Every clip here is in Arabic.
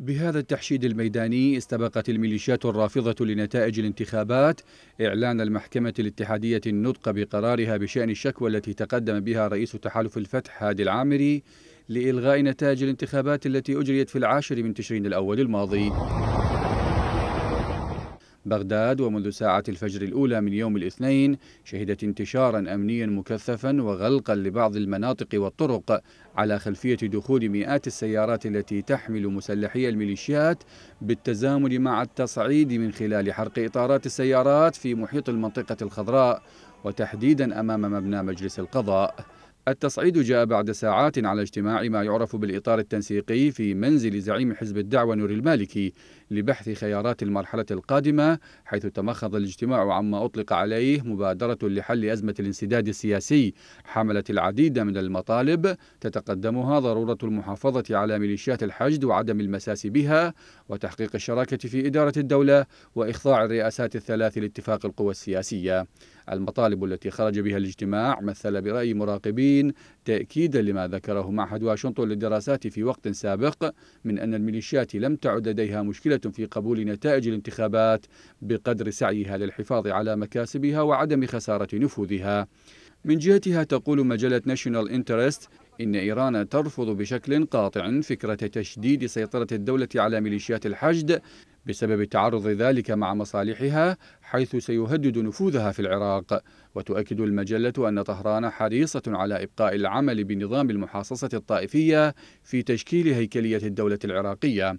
بهذا التحشيد الميداني استبقت الميليشيات الرافضة لنتائج الانتخابات إعلان المحكمة الاتحادية النطق بقرارها بشأن الشكوى التي تقدم بها رئيس تحالف الفتح هادي العامري لإلغاء نتائج الانتخابات التي أجريت في العاشر من تشرين الأول الماضي بغداد ومنذ ساعة الفجر الأولى من يوم الاثنين شهدت انتشارا أمنيا مكثفا وغلقا لبعض المناطق والطرق على خلفية دخول مئات السيارات التي تحمل مسلحي الميليشيات بالتزامن مع التصعيد من خلال حرق إطارات السيارات في محيط المنطقة الخضراء وتحديدا أمام مبنى مجلس القضاء التصعيد جاء بعد ساعات على اجتماع ما يعرف بالإطار التنسيقي في منزل زعيم حزب الدعوة نور المالكي لبحث خيارات المرحلة القادمة حيث تمخض الاجتماع عما أطلق عليه مبادرة لحل أزمة الانسداد السياسي حملت العديد من المطالب تتقدمها ضرورة المحافظة على ميليشيات الحشد وعدم المساس بها وتحقيق الشراكة في إدارة الدولة وإخضاع الرئاسات الثلاث لاتفاق القوى السياسية المطالب التي خرج بها الاجتماع مثل برأي مراقبي الصين تأكيدا لما ذكره معهد واشنطن للدراسات في وقت سابق من أن الميليشيات لم تعد لديها مشكلة في قبول نتائج الانتخابات بقدر سعيها للحفاظ على مكاسبها وعدم خسارة نفوذها من جهتها تقول مجلة ناشونال انترست إن إيران ترفض بشكل قاطع فكرة تشديد سيطرة الدولة على ميليشيات الحشد بسبب تعرض ذلك مع مصالحها حيث سيهدد نفوذها في العراق وتؤكد المجلة أن طهران حريصة على إبقاء العمل بنظام المحاصصة الطائفية في تشكيل هيكلية الدولة العراقية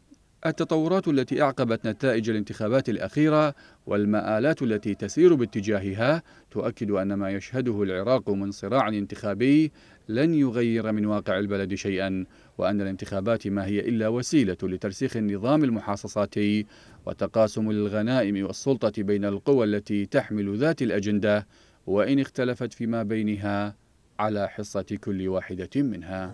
التطورات التي أعقبت نتائج الانتخابات الأخيرة والمآلات التي تسير باتجاهها تؤكد أن ما يشهده العراق من صراع انتخابي لن يغير من واقع البلد شيئا وأن الانتخابات ما هي إلا وسيلة لترسيخ النظام المحاصصاتي وتقاسم الغنائم والسلطة بين القوى التي تحمل ذات الأجندة وإن اختلفت فيما بينها على حصة كل واحدة منها